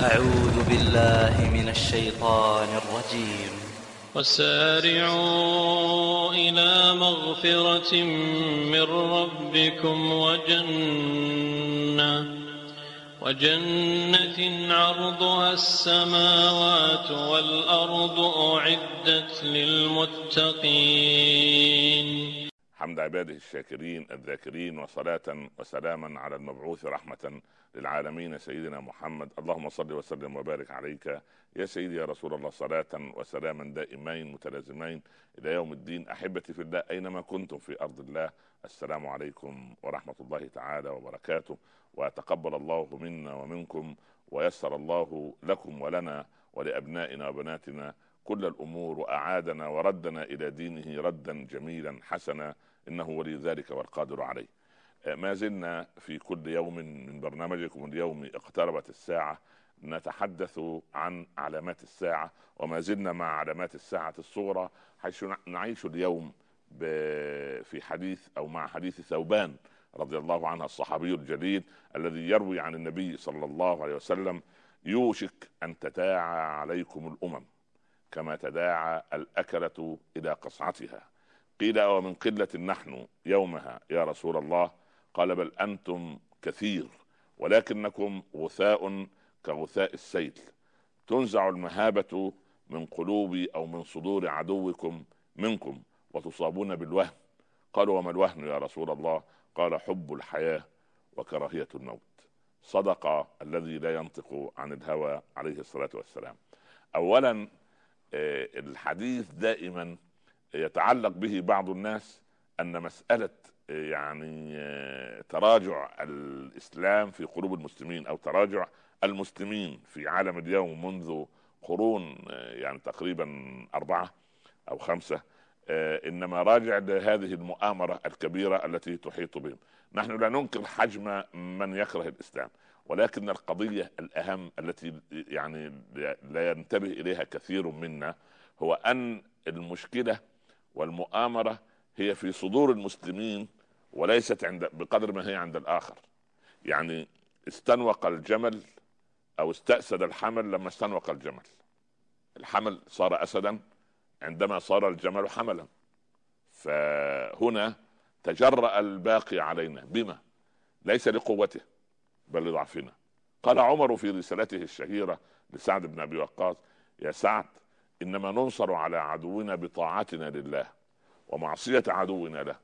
أعوذ بالله من الشيطان الرجيم وسارعوا إلى مغفرة من ربكم وجنة وجنة عرضها السماوات والأرض أعدت للمتقين حمد عباده الشاكرين الذاكرين وصلاة وسلاما على المبعوث رحمة للعالمين سيدنا محمد اللهم صل وسلم وبارك عليك يا سيدي يا رسول الله صلاة وسلاما دائمين متلازمين إلى يوم الدين أحبتي في الله أينما كنتم في أرض الله السلام عليكم ورحمة الله تعالى وبركاته وتقبل الله منا ومنكم ويسر الله لكم ولنا ولأبنائنا وبناتنا كل الامور واعادنا وردنا الى دينه ردا جميلا حسنا انه ولي ذلك والقادر عليه. آه، ما زلنا في كل يوم من برنامجكم اليوم اقتربت الساعه نتحدث عن علامات الساعه وما زلنا مع علامات الساعه الصغرى حيث نعيش اليوم في حديث او مع حديث ثوبان رضي الله عنها الصحابي الجليل الذي يروي عن النبي صلى الله عليه وسلم يوشك ان تتاعى عليكم الامم كما تداعى الأكلة إلى قصعتها قيل ومن قلة نحن يومها يا رسول الله قال بل أنتم كثير ولكنكم غثاء كغثاء السيل تنزع المهابة من قلوب أو من صدور عدوكم منكم وتصابون بالوهم قالوا وما الوهن يا رسول الله قال حب الحياة وكراهية الموت صدق الذي لا ينطق عن الهوى عليه الصلاة والسلام أولا آه، الحديث دائما يتعلق به بعض الناس ان مساله آه، يعني آه، تراجع الاسلام في قلوب المسلمين او تراجع المسلمين في عالم اليوم منذ قرون يعني تقريبا اربعه او خمسه انما راجع لهذه المؤامره الكبيره التي تحيط بهم، نحن لا ننكر حجم من يكره الاسلام، ولكن القضية الأهم التي يعني لا ينتبه إليها كثير منا هو أن المشكلة والمؤامرة هي في صدور المسلمين وليست عند بقدر ما هي عند الآخر يعني استنوق الجمل أو استأسد الحمل لما استنوق الجمل الحمل صار أسدا عندما صار الجمل حملا فهنا تجرأ الباقي علينا بما ليس لقوته بل لضعفنا قال عمر في رسالته الشهيرة لسعد بن أبي وقاص يا سعد إنما ننصر على عدونا بطاعتنا لله ومعصية عدونا له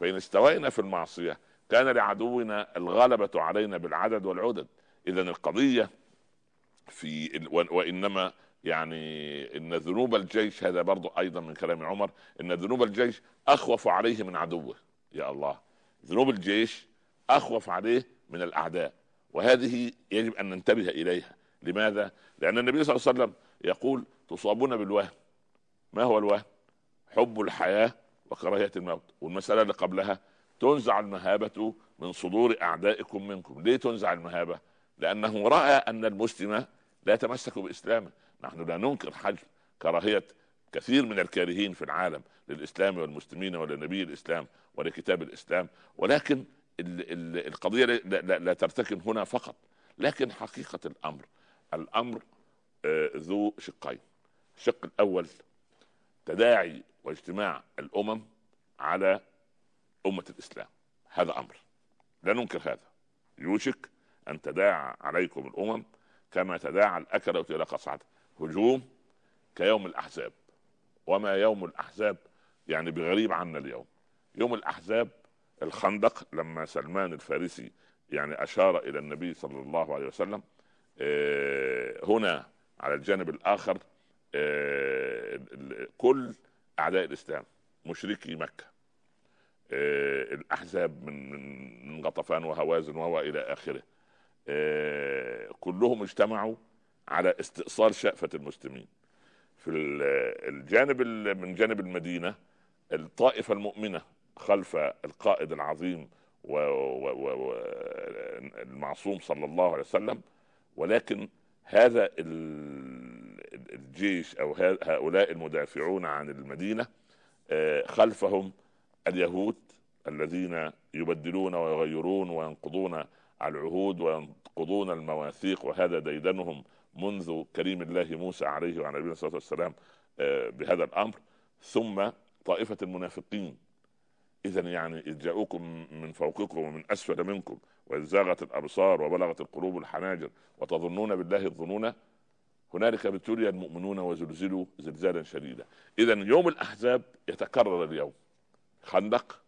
فإن استوينا في المعصية كان لعدونا الغلبة علينا بالعدد والعدد إذا القضية في وإنما يعني ان ذنوب الجيش هذا برضو ايضا من كلام عمر ان ذنوب الجيش اخوف عليه من عدوه يا الله ذنوب الجيش اخوف عليه من الاعداء وهذه يجب ان ننتبه اليها لماذا لان النبي صلى الله عليه وسلم يقول تصابون بالوهم ما هو الوهم حب الحياه وكراهيه الموت والمساله اللي قبلها تنزع المهابه من صدور اعدائكم منكم ليه تنزع المهابه لانه راى ان المسلم لا يتمسك باسلامه نحن لا ننكر حجم كراهيه كثير من الكارهين في العالم للاسلام والمسلمين ولنبي الاسلام ولكتاب الاسلام ولكن القضيه لا, لا, لا ترتكن هنا فقط لكن حقيقه الامر الامر آه، ذو شقين الشق الاول تداعي واجتماع الامم على امه الاسلام هذا امر لا ننكر هذا يوشك ان تداعى عليكم الامم كما تداعى الاكله الى قصعته هجوم كيوم الاحزاب وما يوم الاحزاب يعني بغريب عنا اليوم يوم الاحزاب الخندق لما سلمان الفارسي يعني اشار الى النبي صلى الله عليه وسلم آه، هنا على الجانب الاخر آه، كل اعداء الاسلام مشركي مكه آه، الاحزاب من من غطفان وهوازن والى اخره كلهم اجتمعوا على استئصال شأفة المسلمين في الجانب من جانب المدينة الطائفة المؤمنة خلف القائد العظيم والمعصوم صلى الله عليه وسلم ولكن هذا الجيش او هؤلاء المدافعون عن المدينه آه، خلفهم اليهود الذين يبدلون ويغيرون وينقضون العهود وينقضون المواثيق وهذا ديدنهم منذ كريم الله موسى عليه وعلى نبينا الصلاه والسلام بهذا الامر ثم طائفه المنافقين اذا يعني اذ جاءوكم من فوقكم ومن اسفل منكم واذ زاغت الابصار وبلغت القلوب الحناجر وتظنون بالله الظنون هنالك ابتلي المؤمنون وزلزلوا زلزالا شديدا اذا يوم الاحزاب يتكرر اليوم خندق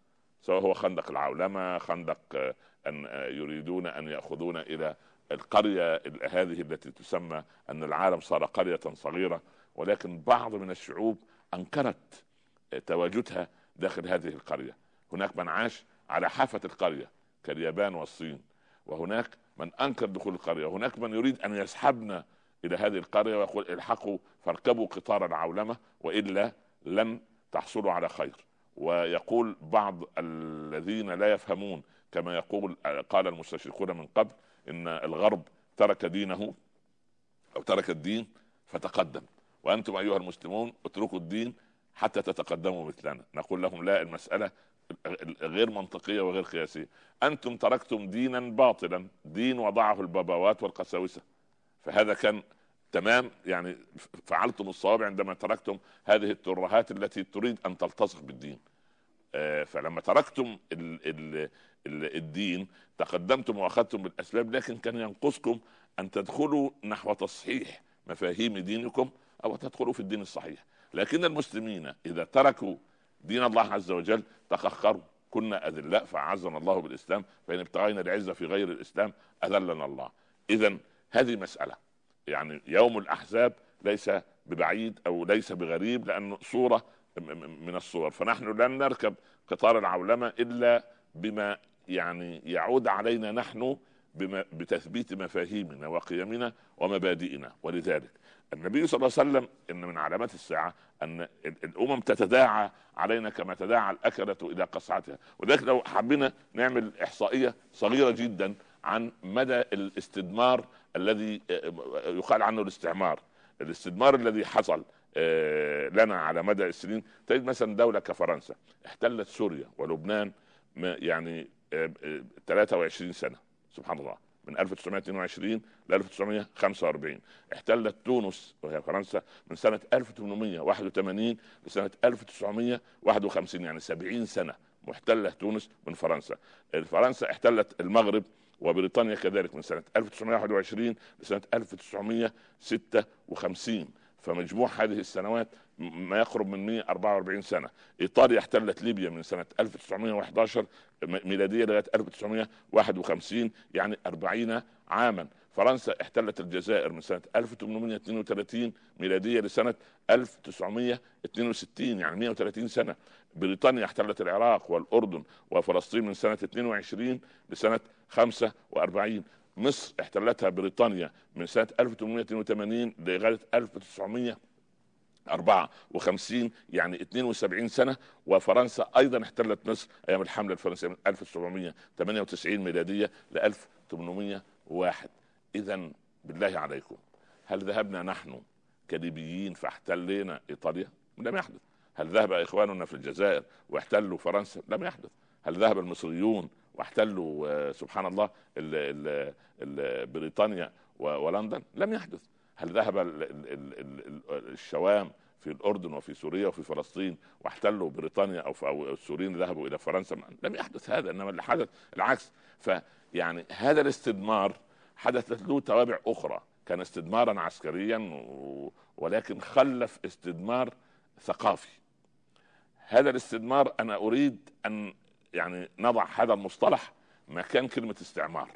سواء هو خندق العولمه خندق آه، ان آه، يريدون ان ياخذون الى القريه هذه التي تسمى ان العالم صار قريه صغيره ولكن بعض من الشعوب انكرت آه، تواجدها داخل هذه القريه هناك من عاش على حافة القرية كاليابان والصين وهناك من انكر دخول القريه هناك من يريد ان يسحبنا الى هذه القريه ويقول الحقوا فاركبوا قطار العولمه والا لن تحصلوا على خير ويقول بعض الذين لا يفهمون كما يقول قال المستشرقون من قبل ان الغرب ترك دينه او ترك الدين فتقدم وانتم ايها المسلمون اتركوا الدين حتى تتقدموا مثلنا نقول لهم لا المساله غير منطقيه وغير قياسيه انتم تركتم دينا باطلا دين وضعه البابوات والقساوسه فهذا كان تمام يعني فعلتم الصواب عندما تركتم هذه الترهات التي تريد ان تلتصق بالدين آه، فلما تركتم ال ال الدين تقدمتم واخذتم بالاسباب لكن كان ينقصكم ان تدخلوا نحو تصحيح مفاهيم دينكم او تدخلوا في الدين الصحيح لكن المسلمين اذا تركوا دين الله عز وجل تخخروا كنا اذلاء فاعزنا الله بالاسلام فان ابتغينا العزه في غير الاسلام اذلنا الله اذا هذه مساله يعني يوم الاحزاب ليس ببعيد او ليس بغريب لانه صوره من الصور فنحن لن نركب قطار العولمه الا بما يعني يعود علينا نحن بتثبيت مفاهيمنا وقيمنا ومبادئنا ولذلك النبي صلى الله عليه وسلم ان من علامات الساعه ان الامم تتداعى علينا كما تداعى الاكله الى قصعتها ولذلك لو حبينا نعمل احصائيه صغيره جدا عن مدى الاستدمار الذي آه، يقال عنه الاستعمار الاستدمار الذي حصل آه، لنا على مدى السنين تجد مثلا دولة كفرنسا احتلت سوريا ولبنان يعني 23 آه، سنة سبحان الله من 1922 ل 1945 احتلت تونس وهي فرنسا من سنة 1881 لسنة 1951 يعني 70 سنة محتلة تونس من فرنسا فرنسا احتلت المغرب وبريطانيا كذلك من سنة 1921 لسنة 1956 فمجموع هذه السنوات ما يقرب من 144 سنه ايطاليا احتلت ليبيا من سنه 1911 ميلاديه لغايه 1951 يعني 40 عاما فرنسا احتلت الجزائر من سنه 1832 ميلاديه لسنه 1962 يعني 130 سنه بريطانيا احتلت العراق والاردن وفلسطين من سنه 22 لسنه 45 مصر احتلتها بريطانيا من سنه 1882 لغايه 1900 54 يعني 72 سنه وفرنسا ايضا احتلت مصر ايام الحمله الفرنسيه من 1798 ميلاديه ل 1801 اذا بالله عليكم هل ذهبنا نحن كليبيين فاحتلينا ايطاليا؟ لم يحدث هل ذهب اخواننا في الجزائر واحتلوا فرنسا؟ لم يحدث هل ذهب المصريون واحتلوا آه، سبحان الله الـ الـ الـ بريطانيا ولندن؟ لم يحدث هل ذهب الشوام في الاردن وفي سوريا وفي فلسطين واحتلوا بريطانيا او السوريين ذهبوا الى فرنسا لم يحدث هذا انما اللي حدث العكس فيعني هذا الاستدمار حدثت له توابع اخرى كان استدمارا عسكريا ولكن خلف استدمار ثقافي هذا الاستدمار انا اريد ان يعني نضع هذا المصطلح مكان كلمه استعمار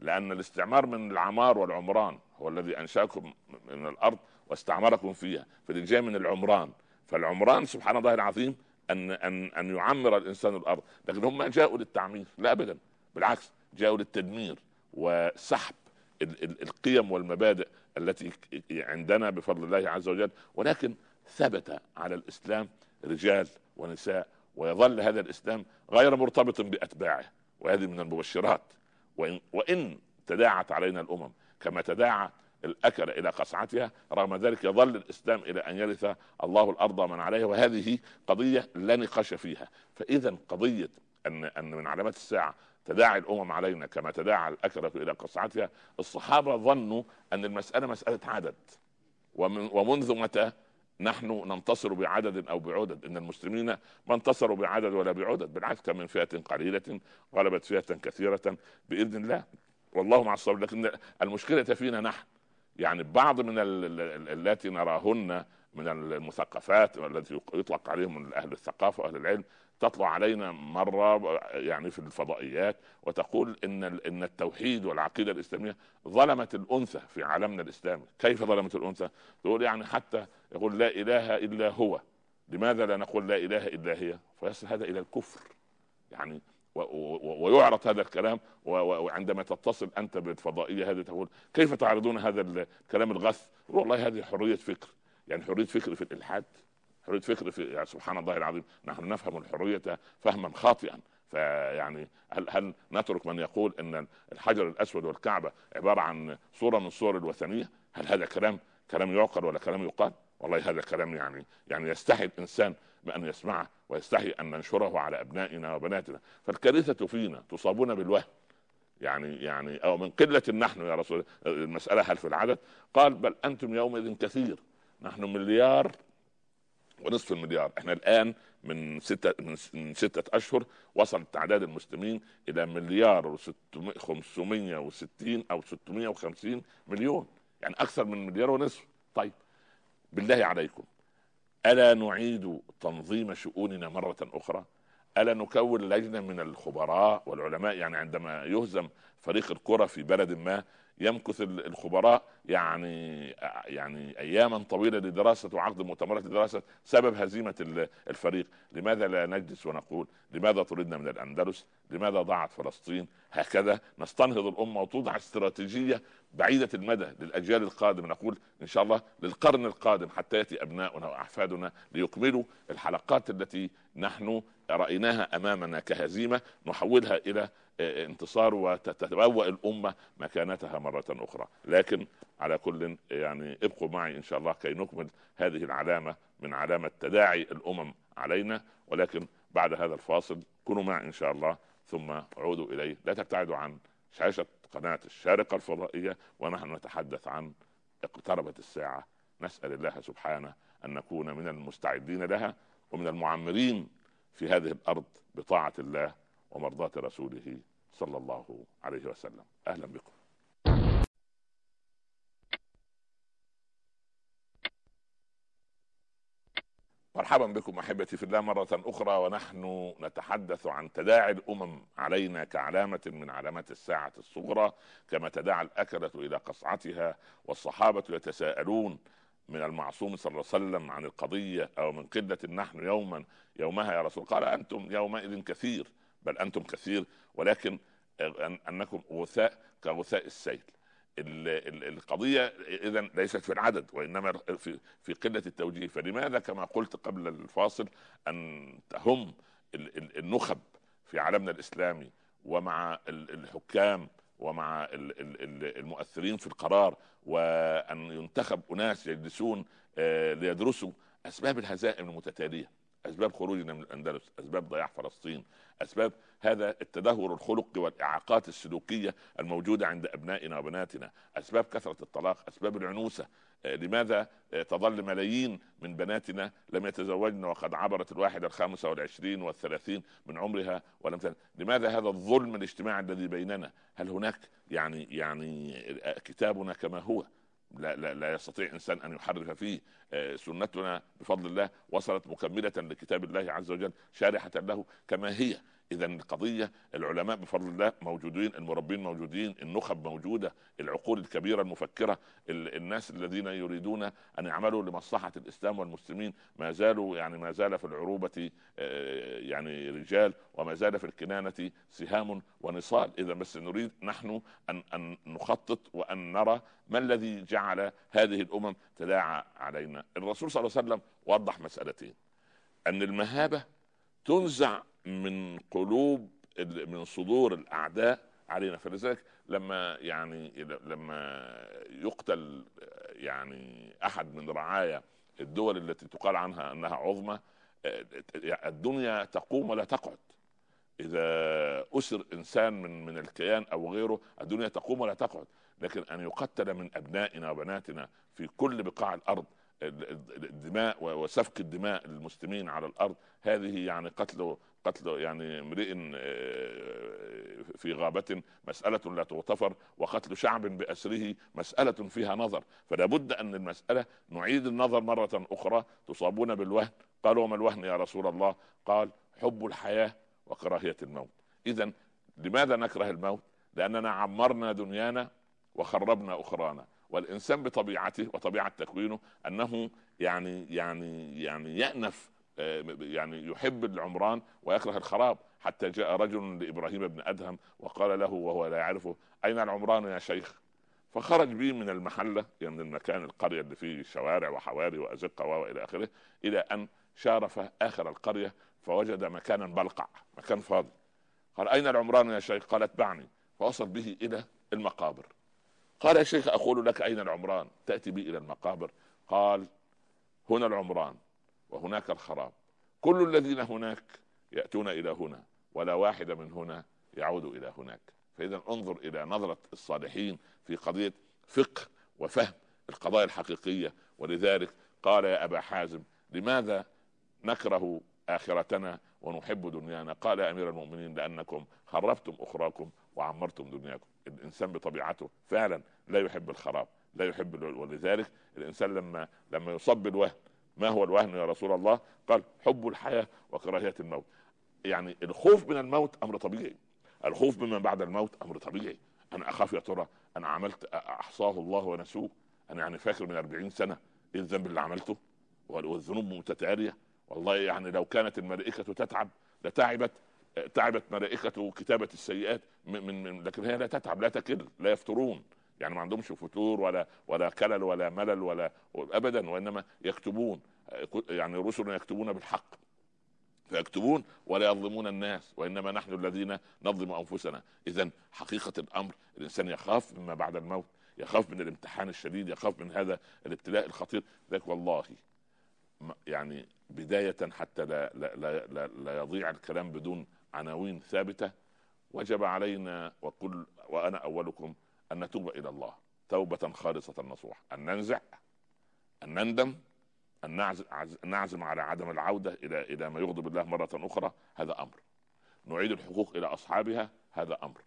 لان الاستعمار من العمار والعمران هو الذي انشاكم من الارض واستعمركم فيها جاي من العمران فالعمران سبحان الله العظيم ان ان ان يعمر الانسان الارض لكن هم جاءوا للتعمير لا ابدا بالعكس جاءوا للتدمير وسحب القيم والمبادئ التي عندنا بفضل الله عز وجل ولكن ثبت على الاسلام رجال ونساء ويظل هذا الاسلام غير مرتبط باتباعه وهذه من المبشرات وان وان تداعت علينا الامم كما تداعى الاكل الى قصعتها رغم ذلك يظل الاسلام الى ان يرث الله الارض من عليها وهذه قضيه لا نقاش فيها فاذا قضيه ان ان من علامات الساعه تداعي الامم علينا كما تداعى الاكله الى قصعتها الصحابه ظنوا ان المساله مساله عدد ومن ومنذ متى نحن ننتصر بعدد او بعدد ان المسلمين ما انتصروا بعدد ولا بعدد بالعكس كان من فئه قليله غلبت فئه كثيره باذن الله والله مع الصابرين لكن المشكله فينا نحن يعني بعض من التي نراهن من المثقفات التي يطلق عليهم من اهل الثقافه واهل العلم تطلع علينا مره يعني في الفضائيات وتقول ان ان التوحيد والعقيده الاسلاميه ظلمت الانثى في عالمنا الاسلامي، كيف ظلمت الانثى؟ تقول يعني حتى يقول لا اله الا هو، لماذا لا نقول لا اله الا هي؟ فيصل هذا الى الكفر. يعني ويعرض هذا الكلام وعندما تتصل انت بالفضائيه هذه تقول كيف تعرضون هذا الكلام الغث؟ والله هذه حريه فكر يعني حريه فكر في الالحاد حريه فكر في يعني سبحان الله العظيم نحن نفهم الحريه فهما خاطئا فيعني هل هل نترك من يقول ان الحجر الاسود والكعبه عباره عن صوره من صور الوثنيه؟ هل هذا كلام كلام يعقل ولا كلام يقال؟ والله هذا كلام يعني يعني يستحي الانسان بأن يسمعه ويستحي أن ننشره على أبنائنا وبناتنا فالكارثة فينا تصابون بالوهم يعني يعني أو من قلة نحن يا رسول الله المسألة هل في العدد قال بل أنتم يومئذ كثير نحن مليار ونصف المليار احنا الان من ستة من ستة اشهر وصل تعداد المسلمين الى مليار و وستين او 650 مليون يعني اكثر من مليار ونصف طيب بالله عليكم ألا نعيد تنظيم شؤوننا مرة أخرى الا نكون لجنه من الخبراء والعلماء يعني عندما يهزم فريق الكره في بلد ما يمكث الخبراء يعني يعني اياما طويله لدراسه وعقد مؤتمرات لدراسه سبب هزيمه الفريق، لماذا لا نجلس ونقول لماذا طردنا من الاندلس؟ لماذا ضاعت فلسطين؟ هكذا نستنهض الامه وتوضع استراتيجيه بعيده المدى للاجيال القادمه نقول ان شاء الله للقرن القادم حتى ياتي ابناؤنا واحفادنا ليكملوا الحلقات التي نحن رايناها امامنا كهزيمه نحولها الى آه، آه، انتصار وتتبوأ الامه مكانتها مره اخرى، لكن على كل يعني ابقوا معي ان شاء الله كي نكمل هذه العلامه من علامه تداعي الامم علينا ولكن بعد هذا الفاصل كونوا معي ان شاء الله ثم عودوا الي، لا تبتعدوا عن شاشه قناه الشارقه الفضائيه ونحن نتحدث عن اقتربت الساعه، نسال الله سبحانه ان نكون من المستعدين لها ومن المعمرين في هذه الارض بطاعه الله ومرضاه رسوله صلى الله عليه وسلم اهلا بكم مرحبا بكم احبتي في الله مره اخرى ونحن نتحدث عن تداعي الامم علينا كعلامه من علامات الساعه الصغرى كما تداعى الاكله الى قصعتها والصحابه يتساءلون من المعصوم صلى الله عليه وسلم عن القضية أو من قلة نحن يوما يومها يا رسول قال أنتم يومئذ كثير بل أنتم كثير ولكن أنكم غثاء كغثاء السيل القضية إذا ليست في العدد وإنما في, في قلة التوجيه فلماذا كما قلت قبل الفاصل أن تهم النخب في عالمنا الإسلامي ومع الحكام ومع المؤثرين في القرار وان ينتخب اناس يجلسون آه، ليدرسوا اسباب الهزائم المتتاليه اسباب خروجنا من الاندلس اسباب ضياع فلسطين اسباب هذا التدهور الخلقي والاعاقات السلوكيه الموجوده عند ابنائنا وبناتنا اسباب كثره الطلاق اسباب العنوسه آه، لماذا آه، تظل ملايين من بناتنا لم يتزوجن وقد عبرت الواحدة الخامسة والعشرين والثلاثين من عمرها ولم تن... لماذا هذا الظلم الاجتماعي الذي بيننا هل هناك يعني يعني آه، كتابنا كما هو لا, لا, لا يستطيع انسان ان يحرف فيه سنتنا بفضل الله وصلت مكمله لكتاب الله عز وجل شارحه له كما هي اذا القضيه العلماء بفضل الله موجودين المربين موجودين النخب موجوده العقول الكبيره المفكره الناس الذين يريدون ان يعملوا لمصلحه الاسلام والمسلمين ما زالوا يعني ما زال في العروبه آه، يعني رجال وما زال في الكنانه سهام ونصال اذا بس نريد نحن ان ان نخطط وان نرى ما الذي جعل هذه الامم تداعى علينا الرسول صلى الله عليه وسلم وضح مسالتين ان المهابه تنزع من قلوب من صدور الاعداء علينا فلذلك لما يعني لما يقتل يعني احد من رعايا الدول التي تقال عنها انها عظمى آه، الدنيا تقوم ولا تقعد اذا اسر انسان من من الكيان او غيره الدنيا تقوم ولا تقعد لكن ان يقتل من ابنائنا وبناتنا في كل بقاع الارض الدماء وسفك الدماء للمسلمين على الارض هذه يعني قتل قتل يعني امرئ آه، في غابة مسألة لا تغتفر وقتل شعب بأسره مسألة فيها نظر فلا بد أن المسألة نعيد النظر مرة أخرى تصابون بالوهن قالوا وما الوهن يا رسول الله قال حب الحياة وكراهية الموت إذا لماذا نكره الموت لأننا عمرنا دنيانا وخربنا أخرانا والإنسان بطبيعته وطبيعة تكوينه أنه يعني يعني يعني يأنف يعني يحب العمران ويكره الخراب حتى جاء رجل لابراهيم بن ادهم وقال له وهو لا يعرفه اين العمران يا شيخ؟ فخرج بي من المحله يعني من المكان القريه اللي فيه شوارع وحواري وازقه والى اخره الى ان شارف اخر القريه فوجد مكانا بلقع مكان فاضي قال اين العمران يا شيخ؟ قال اتبعني فوصل به الى المقابر قال يا شيخ اقول لك اين العمران؟ تاتي بي الى المقابر قال هنا العمران وهناك الخراب كل الذين هناك يأتون إلى هنا ولا واحد من هنا يعود إلى هناك فإذا انظر إلى نظرة الصالحين في قضية فقه وفهم القضايا الحقيقية ولذلك قال يا أبا حازم لماذا نكره آخرتنا ونحب دنيانا قال يا أمير المؤمنين لأنكم خربتم أخراكم وعمرتم دنياكم الإنسان بطبيعته فعلا لا يحب الخراب لا يحب ولذلك الإنسان لما لما يصب الوهن ما هو الوهن يا رسول الله قال حب الحياة وكراهية الموت يعني الخوف من الموت أمر طبيعي الخوف مما بعد الموت أمر طبيعي أنا أخاف يا ترى أنا عملت أحصاه الله ونسوه أنا يعني فاكر من 40 سنة إيه الذنب اللي عملته والذنوب متتالية والله يعني لو كانت الملائكة تتعب لتعبت تعبت ملائكة كتابة السيئات من, من لكن هي لا تتعب لا تكل لا يفترون يعني ما عندهمش فتور ولا ولا كلل ولا ملل ولا ابدا وانما يكتبون يعني رسل يكتبون بالحق فيكتبون ولا يظلمون الناس وانما نحن الذين نظلم انفسنا اذا حقيقه الامر الانسان يخاف مما بعد الموت يخاف من الامتحان الشديد يخاف من هذا الابتلاء الخطير ذاك والله يعني بداية حتى لا, لا, لا, لا, لا يضيع الكلام بدون عناوين ثابتة وجب علينا وكل وأنا أولكم ان نتوب الى الله توبه خالصه نصوحه ان ننزع ان نندم ان نعزم على عدم العوده الى الى ما يغضب الله مره اخرى هذا امر نعيد الحقوق الى اصحابها هذا امر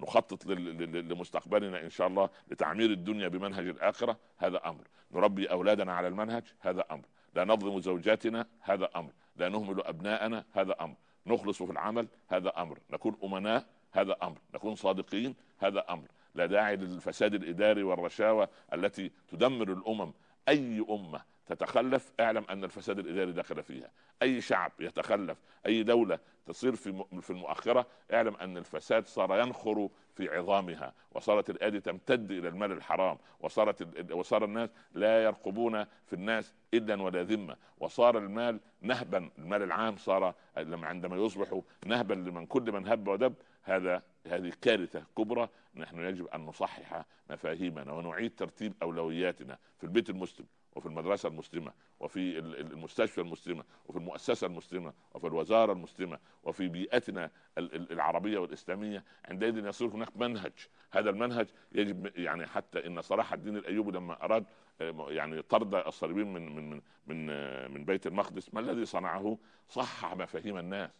نخطط لمستقبلنا ان شاء الله لتعمير الدنيا بمنهج الاخره هذا امر نربي اولادنا على المنهج هذا امر لا نظلم زوجاتنا هذا امر لا نهمل ابناءنا هذا امر نخلص في العمل هذا امر نكون امناء هذا امر نكون صادقين هذا امر لا داعي للفساد الاداري والرشاوى التي تدمر الامم اي امه تتخلف اعلم ان الفساد الاداري دخل فيها اي شعب يتخلف اي دوله تصير في في المؤخره اعلم ان الفساد صار ينخر في عظامها وصارت الايادي تمتد الى المال الحرام وصارت وصار الناس لا يرقبون في الناس الا ولا ذمه وصار المال نهبا المال العام صار عندما يصبح نهبا لمن كل من هب ودب هذا هذه كارثة كبرى نحن يجب أن نصحح مفاهيمنا ونعيد ترتيب أولوياتنا في البيت المسلم وفي المدرسة المسلمة وفي المستشفى المسلمة وفي المؤسسة المسلمة وفي الوزارة المسلمة وفي بيئتنا العربية والإسلامية عندئذ يصير هناك منهج هذا المنهج يجب يعني حتى إن صلاح الدين الأيوبي لما أراد آه، يعني طرد الصليبيين من من من آه، من بيت المقدس ما الذي صنعه؟ صحح مفاهيم الناس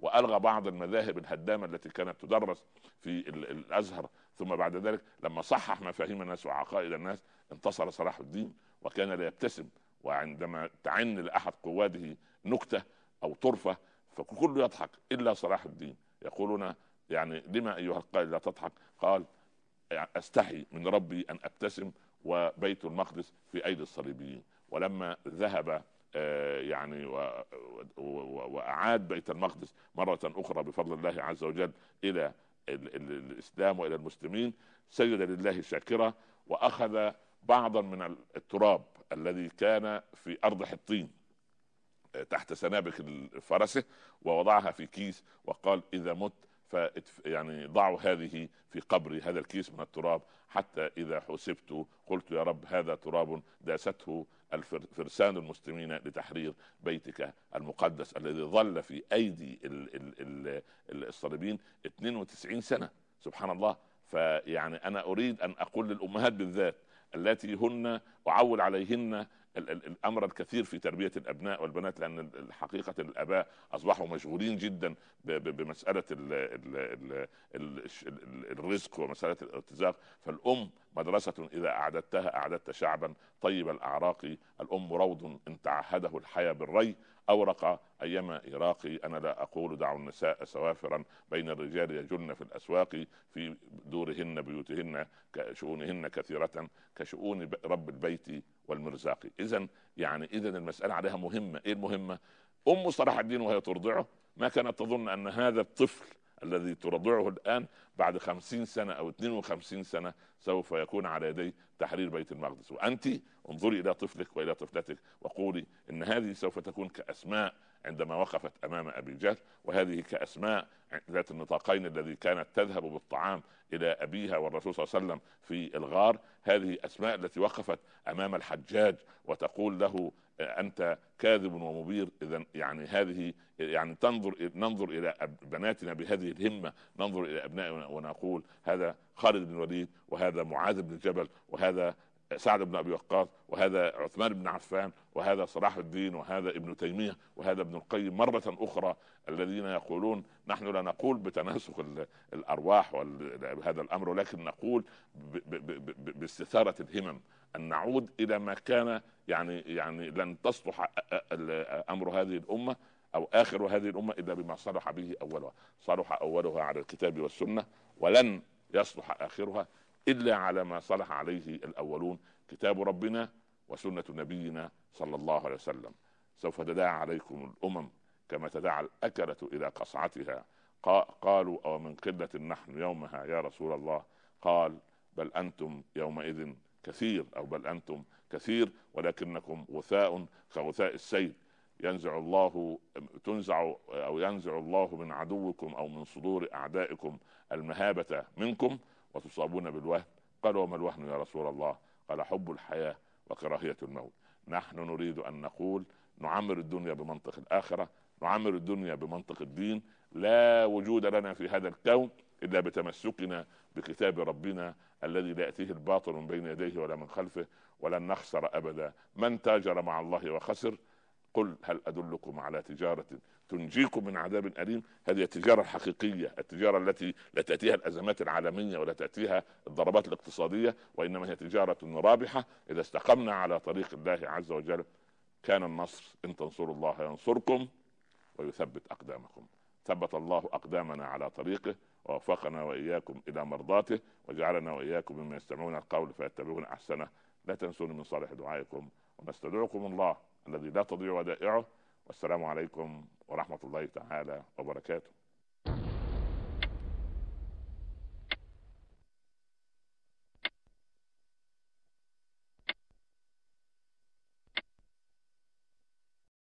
والغى بعض المذاهب الهدامه التي كانت تدرس في الازهر ثم بعد ذلك لما صحح مفاهيم الناس وعقائد الناس انتصر صلاح الدين وكان لا يبتسم وعندما تعن لاحد قواده نكته او طرفه فكله يضحك الا صلاح الدين يقولون يعني لما ايها القائد لا تضحك قال استحي من ربي ان ابتسم وبيت المقدس في ايدي الصليبيين ولما ذهب آه، يعني واعاد بيت المقدس مره اخرى بفضل الله عز وجل الى الاسلام والى المسلمين سجد لله شاكرا واخذ بعضا من التراب الذي كان في ارض حطين آه، تحت سنابك فرسه ووضعها في كيس وقال اذا مت ف يعني ضعوا هذه في قبري هذا الكيس من التراب حتى اذا حسبت قلت يا رب هذا تراب داسته الفرسان المسلمين لتحرير بيتك المقدس الذي ظل في ايدي الصليبين 92 سنه سبحان الله فيعني انا اريد ان اقول للامهات بالذات التي هن اعول عليهن الامر الكثير في تربيه الابناء والبنات لان حقيقه الاباء اصبحوا مشغولين جدا بمساله الرزق ومساله الارتزاق فالام مدرسه اذا اعددتها اعددت شعبا طيب الاعراق الام روض ان تعهده الحيا بالري اورق ايما اراقي انا لا اقول دعوا النساء سوافرا بين الرجال يجن في الاسواق في دورهن بيوتهن شؤونهن كثيره كشؤون رب البيت والمرزاقي اذا يعني اذا المساله عليها مهمه ايه المهمه ام صلاح الدين وهي ترضعه ما كانت تظن ان هذا الطفل الذي ترضعه الآن بعد خمسين سنة أو 52 سنة سوف يكون على يدي تحرير بيت المقدس وأنت انظري إلى طفلك وإلى طفلتك وقولي إن هذه سوف تكون كأسماء عندما وقفت امام ابي جهل وهذه كاسماء ذات النطاقين الذي كانت تذهب بالطعام الى ابيها والرسول صلى الله عليه وسلم في الغار هذه اسماء التي وقفت امام الحجاج وتقول له آه، انت كاذب ومبير اذا يعني هذه يعني تنظر ننظر الى بناتنا بهذه الهمه ننظر الى ابنائنا ونقول هذا خالد بن الوليد وهذا معاذ بن جبل وهذا سعد بن ابي وقاص وهذا عثمان بن عفان وهذا صلاح الدين وهذا ابن تيميه وهذا ابن القيم مره اخرى الذين يقولون نحن لا نقول بتناسخ الارواح وهذا الامر ولكن نقول باستثاره الهمم ان نعود الى ما كان يعني يعني لن تصلح امر هذه الامه او اخر هذه الامه الا بما صلح به اولها، صلح اولها على الكتاب والسنه ولن يصلح اخرها الا على ما صلح عليه الاولون كتاب ربنا وسنه نبينا صلى الله عليه وسلم سوف تداعى عليكم الامم كما تداعى الاكله الى قصعتها قالوا او من قله نحن يومها يا رسول الله قال بل انتم يومئذ كثير او بل انتم كثير ولكنكم غثاء كغثاء السيل ينزع الله تنزع او ينزع الله من عدوكم او من صدور اعدائكم المهابه منكم وتصابون بالوهن قال وما الوهن يا رسول الله قال حب الحياة وكراهية الموت نحن نريد أن نقول نعمر الدنيا بمنطق الآخرة نعمر الدنيا بمنطق الدين لا وجود لنا في هذا الكون إلا بتمسكنا بكتاب ربنا الذي لا يأتيه الباطل من بين يديه ولا من خلفه ولن نخسر أبدا من تاجر مع الله وخسر قل هل ادلكم على تجاره تنجيكم من عذاب اليم هذه التجاره الحقيقيه التجاره التي لا تاتيها الازمات العالميه ولا تاتيها الضربات الاقتصاديه وانما هي تجاره رابحه اذا استقمنا على طريق الله عز وجل كان النصر ان تنصروا الله ينصركم ويثبت اقدامكم ثبت الله اقدامنا على طريقه ووفقنا واياكم الى مرضاته وجعلنا واياكم ممن يستمعون القول فيتبعون احسنه لا تنسوني من صالح دعائكم ونستدعكم الله الذي لا تضيع ودائعه والسلام عليكم ورحمه الله تعالى وبركاته